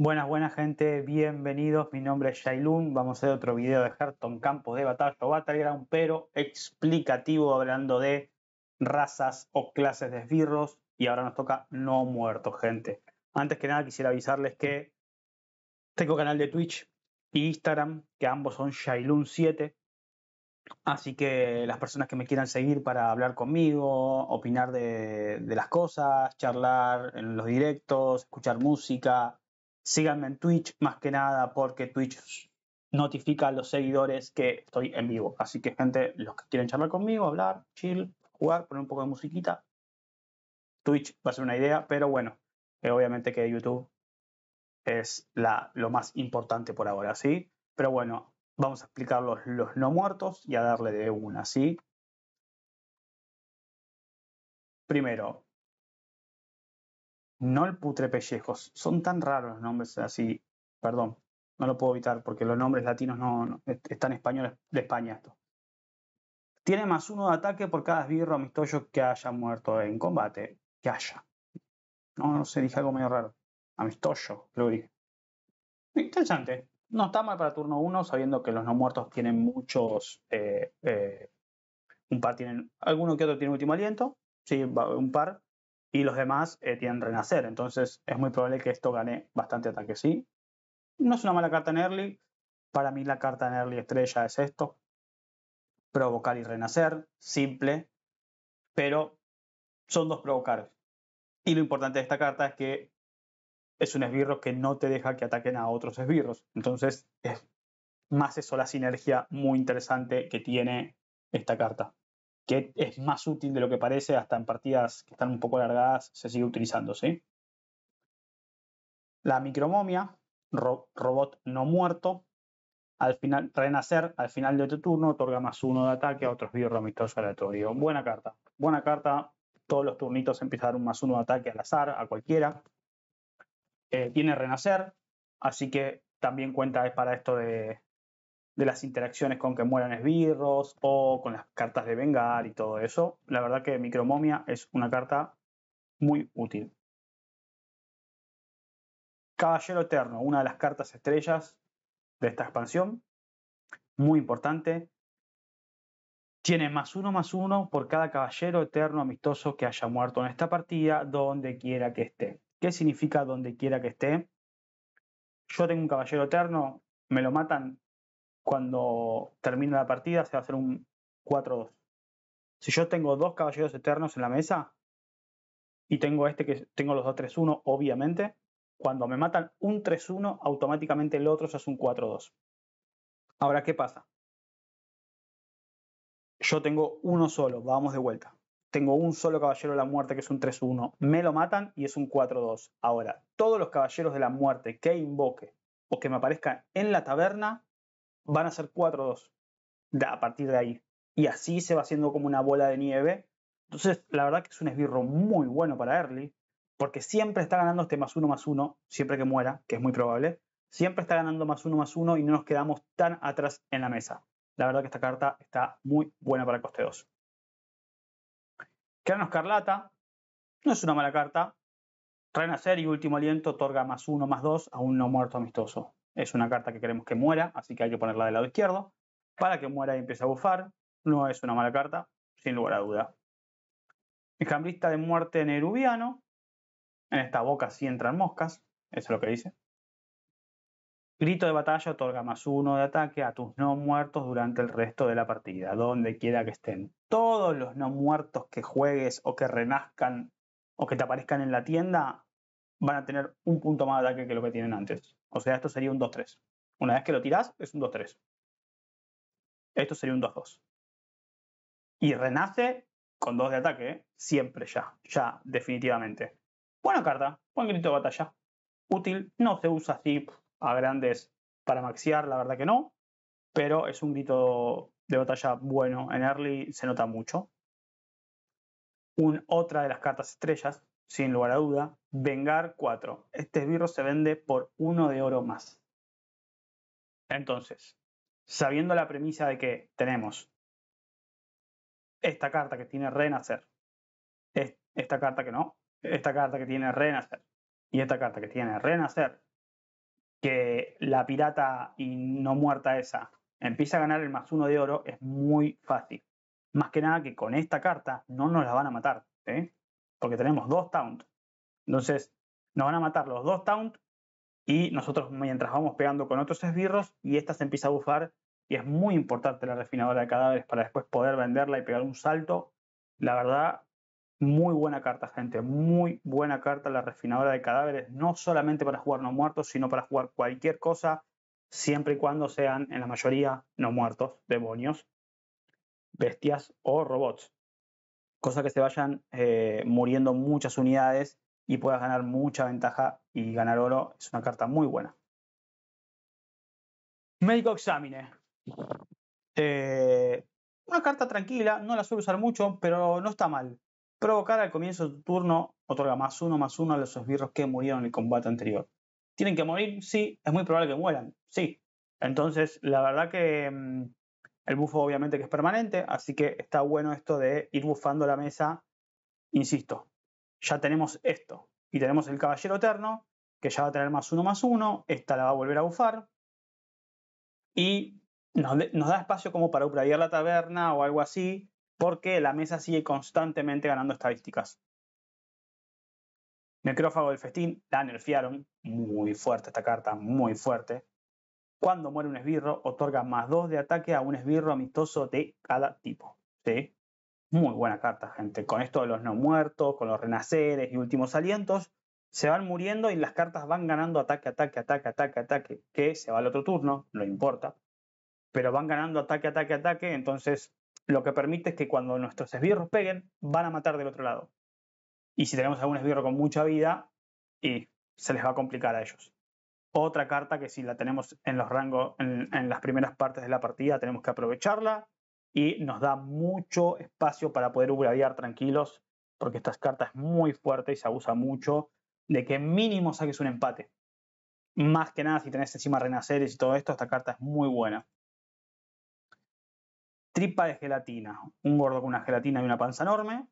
Buenas, buenas gente, bienvenidos. Mi nombre es Shailun. Vamos a hacer otro video de Herton Campos de Batalla Battleground, pero explicativo hablando de razas o clases de esbirros. Y ahora nos toca no muertos, gente. Antes que nada, quisiera avisarles que tengo canal de Twitch y Instagram, que ambos son Shailun7. Así que las personas que me quieran seguir para hablar conmigo, opinar de las cosas, charlar en los directos, escuchar música, Síganme en Twitch más que nada porque Twitch notifica a los seguidores que estoy en vivo. Así que gente, los que quieren charlar conmigo, hablar, chill, jugar, poner un poco de musiquita, Twitch va a ser una idea, pero bueno, eh, obviamente que YouTube es la, lo más importante por ahora, ¿sí? Pero bueno, vamos a explicar los, los no muertos y a darle de una, ¿sí? Primero, no el putre pellejos. Son tan raros los nombres así. Perdón, no lo puedo evitar porque los nombres latinos no, están españoles de España esto. Tiene más uno de ataque por cada esbirro amistoso que haya muerto en combate. Que haya. No, no sé, dije algo medio raro. Amistoso, lo dije. Interesante. No está mal para turno uno sabiendo que los no muertos tienen muchos. Eh, eh, un par tienen. Alguno que otro tiene último aliento. Sí, un par y los demás eh, tienen renacer. Entonces es muy probable que esto gane bastante ataque, sí. No es una mala carta en early. Para mí la carta en early estrella es esto. Provocar y renacer, simple, pero son dos provocar. Y lo importante de esta carta es que es un esbirro que no te deja que ataquen a otros esbirros. Entonces es más eso la sinergia muy interesante que tiene esta carta que es más útil de lo que parece, hasta en partidas que están un poco alargadas se sigue utilizando. ¿sí? La micromomia, robot no muerto, al final, renacer al final de otro turno otorga más uno de ataque a otros biorromitos aleatorios. Buena carta. Buena carta. Todos los turnitos empieza a dar un más uno de ataque al azar, a cualquiera. Eh, tiene renacer, así que también cuenta para esto de, de las interacciones con que mueran esbirros o con las cartas de vengar y todo eso. La verdad que Micromomia es una carta muy útil. Caballero Eterno, una de las cartas estrellas de esta expansión. Muy importante. Tiene más uno más uno por cada caballero eterno amistoso que haya muerto en esta partida, donde quiera que esté. ¿Qué significa donde quiera que esté? Yo tengo un caballero eterno, me lo matan, cuando termina la partida se va a hacer un 4-2. Si yo tengo dos caballeros eternos en la mesa y tengo este que tengo los dos 3-1, obviamente, cuando me matan un 3-1, automáticamente el otro se hace un 4-2. Ahora, ¿qué pasa? Yo tengo uno solo, vamos de vuelta. Tengo un solo caballero de la muerte que es un 3-1. Me lo matan y es un 4-2. Ahora, todos los caballeros de la muerte que invoque o que me aparezcan en la taberna van a ser 4-2 a partir de ahí. Y así se va haciendo como una bola de nieve. Entonces, la verdad que es un esbirro muy bueno para Early, porque siempre está ganando este más uno más uno, siempre que muera, que es muy probable. Siempre está ganando más uno más uno y no nos quedamos tan atrás en la mesa. La verdad que esta carta está muy buena para el coste 2. Crano Escarlata, no es una mala carta. Renacer y Último Aliento otorga más uno más dos a un no muerto amistoso. Es una carta que queremos que muera, así que hay que ponerla del lado izquierdo. Para que muera y empiece a bufar, no es una mala carta, sin lugar a duda. cambrista de muerte en nerubiano. En esta boca sí entran moscas, eso es lo que dice. Grito de batalla otorga más uno de ataque a tus no muertos durante el resto de la partida, donde quiera que estén. Todos los no muertos que juegues o que renazcan o que te aparezcan en la tienda van a tener un punto más de ataque que lo que tienen antes. O sea, esto sería un 2-3. Una vez que lo tiras es un 2-3. Esto sería un 2-2. Y renace con 2 de ataque, ¿eh? siempre ya, ya, definitivamente. Buena carta, buen grito de batalla. Útil, no se usa así a grandes para maxear, la verdad que no. Pero es un grito de batalla bueno. En early se nota mucho. Un, otra de las cartas estrellas, sin lugar a duda, Vengar 4. Este esbirro se vende por uno de oro más. Entonces, sabiendo la premisa de que tenemos esta carta que tiene Renacer, esta carta que no, esta carta que tiene Renacer y esta carta que tiene Renacer, que la pirata y no muerta esa empieza a ganar el más uno de oro, es muy fácil. Más que nada que con esta carta no nos la van a matar, ¿eh? porque tenemos dos taunt. Entonces, nos van a matar los dos taunt y nosotros mientras vamos pegando con otros esbirros y esta se empieza a bufar y es muy importante la refinadora de cadáveres para después poder venderla y pegar un salto. La verdad, muy buena carta, gente, muy buena carta la refinadora de cadáveres, no solamente para jugar no muertos, sino para jugar cualquier cosa, siempre y cuando sean en la mayoría no muertos, demonios, bestias o robots. Cosa que se vayan eh, muriendo muchas unidades y puedas ganar mucha ventaja y ganar oro es una carta muy buena. Médico Examine. Eh, una carta tranquila, no la suelo usar mucho, pero no está mal. Provocar al comienzo de tu turno otorga más uno más uno a los esbirros que murieron en el combate anterior. ¿Tienen que morir? Sí, es muy probable que mueran, sí. Entonces, la verdad que mm, el bufo obviamente que es permanente, así que está bueno esto de ir bufando la mesa, insisto, ya tenemos esto. Y tenemos el Caballero Eterno, que ya va a tener más uno más uno, esta la va a volver a bufar. Y nos, da espacio como para upgradear la taberna o algo así, porque la mesa sigue constantemente ganando estadísticas. Necrófago del Festín, la nerfearon, muy fuerte esta carta, muy fuerte. Cuando muere un esbirro, otorga más 2 de ataque a un esbirro amistoso de cada tipo. ¿sí? Muy buena carta, gente. Con esto de los no muertos, con los renaceres y últimos alientos, se van muriendo y las cartas van ganando ataque, ataque, ataque, ataque, ataque, que se va al otro turno, no importa. Pero van ganando ataque, ataque, ataque, entonces lo que permite es que cuando nuestros esbirros peguen, van a matar del otro lado. Y si tenemos algún esbirro con mucha vida, y se les va a complicar a ellos. Otra carta que si la tenemos en los rangos, en las primeras partes de la partida, tenemos que aprovecharla y nos da mucho espacio para poder gravear tranquilos, porque esta carta es muy fuerte y se abusa mucho de que mínimo saques un empate. Más que nada, si tenés encima renaceres y todo esto, esta carta es muy buena. Tripa de gelatina. Un gordo con una gelatina y una panza enorme.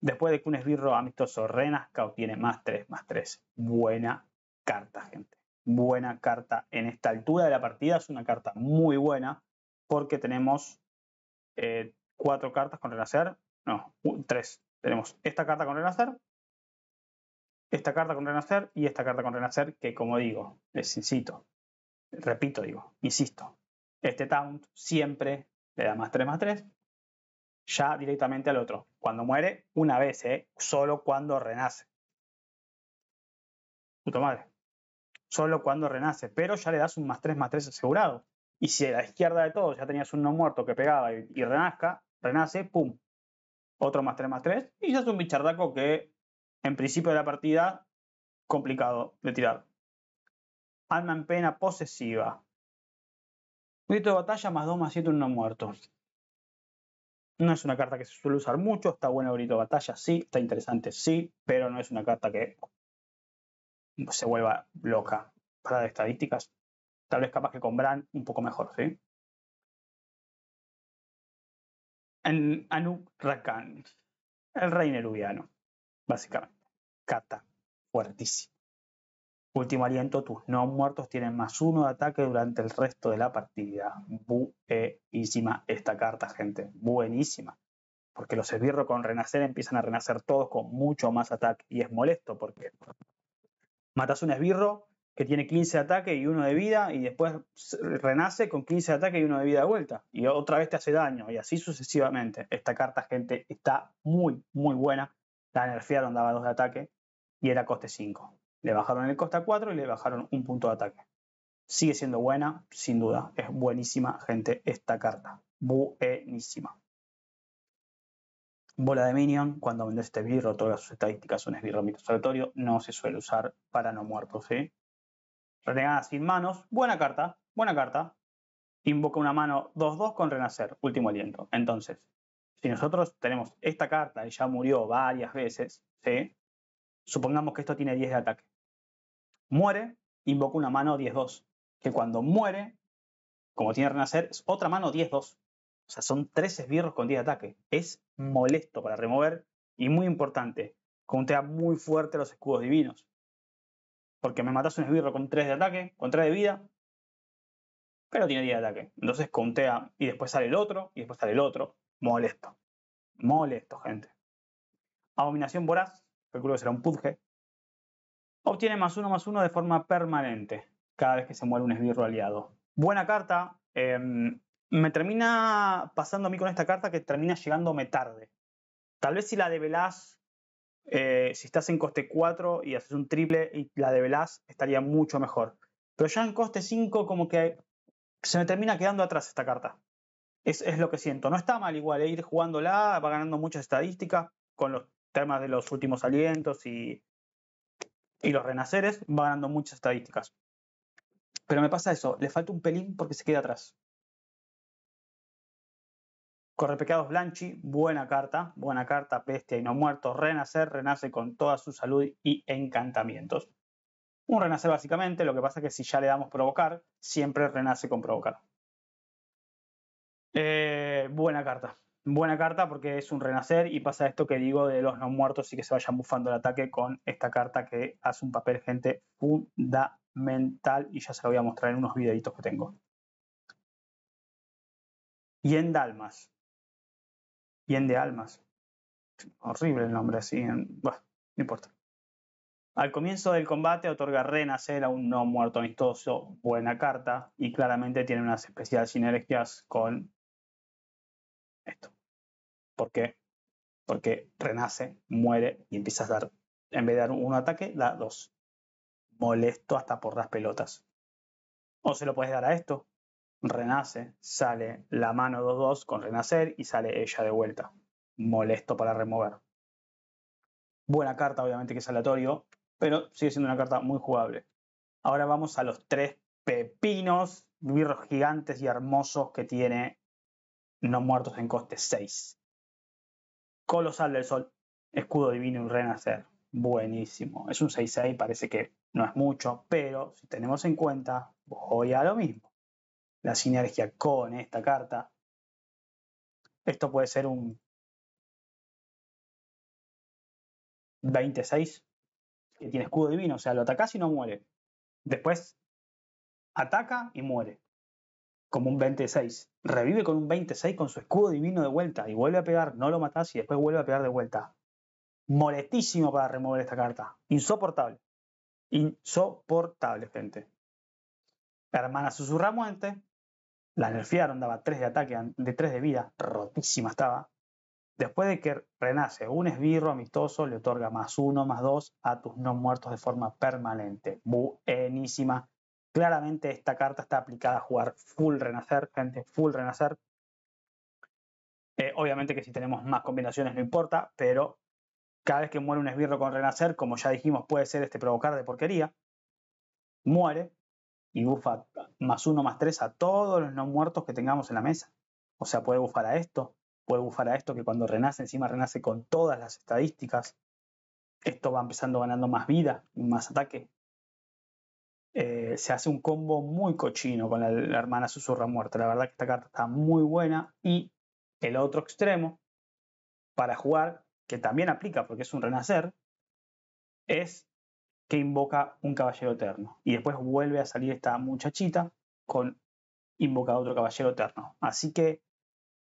Después de que un esbirro amistoso renazca, obtiene más 3, más 3. Buena carta, gente. Buena carta en esta altura de la partida. Es una carta muy buena porque tenemos eh, cuatro cartas con renacer. No, tres. Tenemos esta carta con renacer, esta carta con renacer y esta carta con renacer, que como digo, les incito, repito, digo, insisto, este taunt siempre le da más 3 más 3, ya directamente al otro. Cuando muere, una vez, eh, solo cuando renace. Puta madre. Solo cuando renace, pero ya le das un más 3 más 3 asegurado. Y si a la izquierda de todos ya tenías un no muerto que pegaba y, renazca, renace, pum. Otro más 3 más 3. Y ya es un bichardaco que en principio de la partida, complicado de tirar. Alma en pena posesiva. Grito de batalla más 2 más 7, un no muerto. No es una carta que se suele usar mucho. Está bueno grito de batalla, sí. Está interesante, sí. Pero no es una carta que se vuelva loca. Para de estadísticas, tal vez capaz que con un poco mejor, ¿sí? En Anuk Rakan, el rey Neruviano, básicamente. Cata. fuertísimo. Último aliento, tus no muertos tienen más uno de ataque durante el resto de la partida. Buenísima esta carta, gente. Buenísima. Porque los esbirros con renacer empiezan a renacer todos con mucho más ataque. Y es molesto porque matas un esbirro que tiene 15 ataques y 1 de vida, y después renace con 15 ataques y 1 de vida de vuelta, y otra vez te hace daño, y así sucesivamente. Esta carta, gente, está muy, muy buena. La nerfearon, daba 2 de ataque, y era coste 5. Le bajaron el coste a 4 y le bajaron un punto de ataque. Sigue siendo buena, sin duda. Es buenísima, gente, esta carta. Buenísima. Bola de Minion, cuando vendes este birro, todas sus estadísticas son esbirro territorio no se suele usar para no muertos, ¿sí? Renegada sin manos, buena carta, buena carta. Invoca una mano 2-2 con renacer, último aliento. Entonces, si nosotros tenemos esta carta y ya murió varias veces, supongamos que esto tiene 10 de ataque. Muere, invoca una mano 10-2, que cuando muere, como tiene renacer, es otra mano 10-2. O sea, son 13 esbirros con 10 de ataque. Es molesto para remover y muy importante. Contea muy fuerte los escudos divinos. Porque me matas un esbirro con 3 de ataque, con 3 de vida, pero tiene 10 de ataque. Entonces contea y después sale el otro, y después sale el otro. Molesto. Molesto, gente. Abominación voraz, calculo que será un puzge. Obtiene más uno más uno de forma permanente cada vez que se muere un esbirro aliado. Buena carta. Em, me termina pasando a mí con esta carta que termina llegándome tarde. Tal vez si la develás eh, si estás en coste 4 y haces un triple y la develás, estaría mucho mejor. Pero ya en coste 5 como que se me termina quedando atrás esta carta. Es, lo que siento. No está mal igual, eh, ir jugándola, va ganando muchas estadísticas con los temas de los últimos alientos y los renaceres, va ganando muchas estadísticas. Pero me pasa eso, le falta un pelín porque se queda atrás. Correpecados Blanchi, buena carta, buena carta, bestia y no Muertos, renacer, renace con toda su salud y encantamientos. Un renacer básicamente, lo que pasa es que si ya le damos provocar, siempre renace con provocar. Eh, buena carta, buena carta porque es un renacer y pasa esto que digo de los no muertos y que se vayan bufando el ataque con esta carta que hace un papel, gente, fundamental y ya se lo voy a mostrar en unos videitos que tengo. Y en Dalmas, Bien de Almas. Horrible el nombre así. Bueno, no importa. Al comienzo del combate otorga renacer a un no muerto amistoso, buena carta, y claramente tiene unas especiales sinergias con esto. ¿Por qué? Porque renace, muere y empiezas a dar, en vez de dar un ataque, da dos. Molesto hasta por las pelotas. O se lo puedes dar a esto, renace, sale la mano 2-2 con renacer y sale ella de vuelta. Molesto para remover. Buena carta, obviamente que es aleatorio, pero sigue siendo una carta muy jugable. Ahora vamos a los tres pepinos, birros gigantes y hermosos que tiene No Muertos en coste 6. Colosal del Sol, Escudo Divino y Renacer. Buenísimo. Es un 6-6, parece que no es mucho, pero si tenemos en cuenta, voy a lo mismo la sinergia con esta carta. Esto puede ser un 26 que tiene escudo divino, o sea, lo atacas y no muere. Después ataca y muere. Como un 26. Revive con un 26 con su escudo divino de vuelta y vuelve a pegar, no lo matás y después vuelve a pegar de vuelta. Molestísimo para remover esta carta. Insoportable. Insoportable, gente. Hermana muerte la nerfearon, daba 3 de ataque, de 3 de vida, rotísima estaba. Después de que renace un esbirro amistoso, le otorga más 1, más 2 a tus no muertos de forma permanente. Buenísima. Claramente esta carta está aplicada a jugar full renacer, gente, full renacer. Eh, obviamente que si tenemos más combinaciones no importa, pero cada vez que muere un esbirro con renacer, como ya dijimos, puede ser este provocar de porquería. Muere, y bufa más uno más tres a todos los no muertos que tengamos en la mesa. O sea, puede bufar a esto, puede bufar a esto que cuando renace encima renace con todas las estadísticas. Esto va empezando ganando más vida y más ataque. Eh, se hace un combo muy cochino con la, la, hermana susurra muerta. La verdad que esta carta está muy buena. Y el otro extremo para jugar, que también aplica porque es un renacer, es que invoca un caballero eterno. Y después vuelve a salir esta muchachita con invoca otro caballero eterno. Así que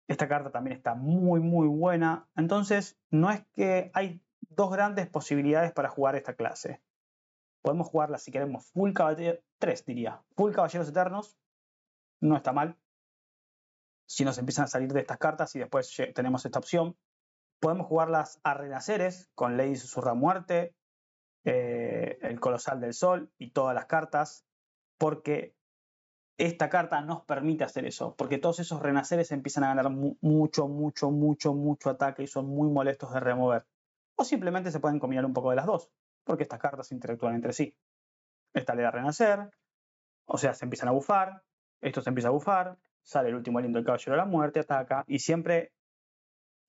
esta carta también está muy, muy buena. Entonces, no es que hay dos grandes posibilidades para jugar esta clase. Podemos jugarla si queremos full caballero, tres diría, full caballeros eternos, no está mal. Si nos empiezan a salir de estas cartas y después tenemos esta opción. Podemos jugarlas a renaceres con ley susurra muerte, eh, el Colosal del Sol y todas las cartas, porque esta carta nos permite hacer eso, porque todos esos renaceres empiezan a ganar mucho, mucho, mucho, mucho ataque y son muy molestos de remover. O simplemente se pueden combinar un poco de las dos, porque estas cartas interactúan entre sí. Esta le da renacer, o sea, se empiezan a bufar, esto se empieza a bufar, sale el último aliento del caballero de la muerte, ataca, y siempre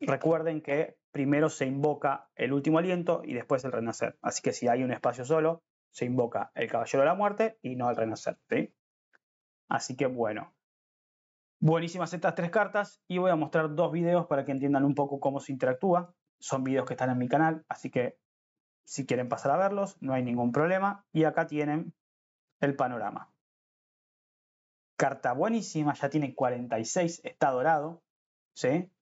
recuerden que primero se invoca el último aliento y después el renacer. Así que si hay un espacio solo, se invoca el caballero de la muerte y no el renacer. Así que bueno. Buenísimas estas tres cartas y voy a mostrar dos videos para que entiendan un poco cómo se interactúa. Son videos que están en mi canal, así que si quieren pasar a verlos, no hay ningún problema. Y acá tienen el panorama. Carta buenísima, ya tiene 46, está dorado. ¿sí?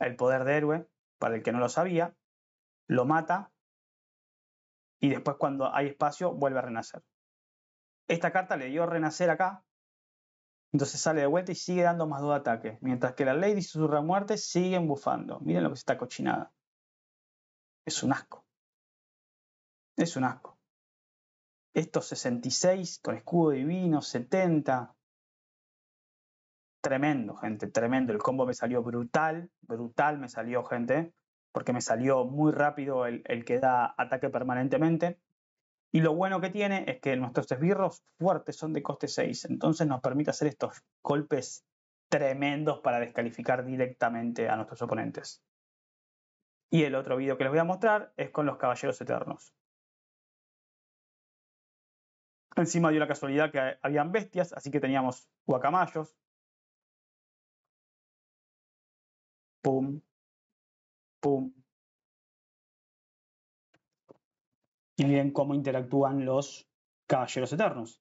El poder de héroe, para el que no lo sabía, lo mata y después cuando hay espacio vuelve a renacer. Esta carta le dio renacer acá, entonces sale de vuelta y sigue dando más dos ataques, mientras que la Lady Susurra Muerte sigue bufando. Miren lo que está cochinada. Es un asco. Es un asco. Estos 66 con escudo divino, 70, Tremendo, gente, tremendo. El combo me salió brutal, brutal me salió, gente, porque me salió muy rápido el, que da ataque permanentemente. Y lo bueno que tiene es que nuestros esbirros fuertes son de coste 6, entonces nos permite hacer estos golpes tremendos para descalificar directamente a nuestros oponentes. Y el otro video que les voy a mostrar es con los Caballeros Eternos. Encima dio la casualidad que habían bestias, así que teníamos guacamayos, pum, pum. Y miren cómo interactúan los caballeros eternos.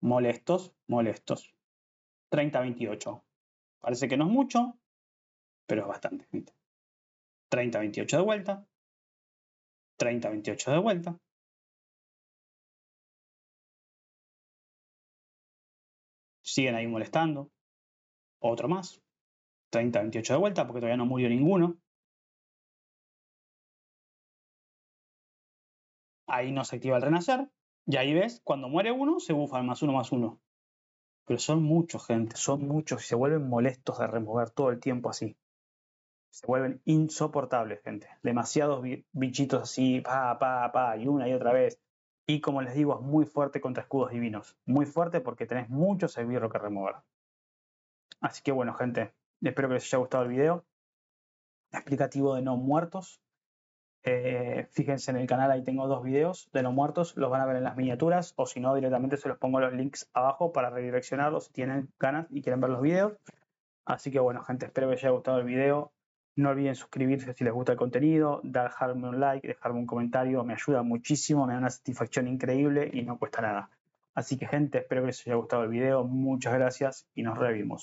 Molestos, molestos. 30-28. Parece que no es mucho, pero es bastante, 30-28 de vuelta. 30-28 de vuelta. Siguen ahí molestando. Otro más. 30-28 de vuelta, porque todavía no murió ninguno. Ahí no se activa el renacer. Y ahí ves, cuando muere uno, se bufan más uno más uno. Pero son muchos, gente, son muchos y se vuelven molestos de remover todo el tiempo así. Se vuelven insoportables, gente. Demasiados bichitos así, pa, pa, pa, y una y otra vez. Y como les digo, es muy fuerte contra escudos divinos. Muy fuerte porque tenés mucho esbirro que remover. Así que bueno, gente, Espero que les haya gustado el video explicativo de no muertos. Eh, fíjense en el canal, ahí tengo dos videos de no muertos, los van a ver en las miniaturas o si no, directamente se los pongo los links abajo para redireccionarlos si tienen ganas y quieren ver los videos. Así que bueno, gente, espero que les haya gustado el video. No olviden suscribirse si les gusta el contenido, dejarme un like, dejarme un comentario, me ayuda muchísimo, me da una satisfacción increíble y no cuesta nada. Así que gente, espero que les haya gustado el video, muchas gracias y nos revimos.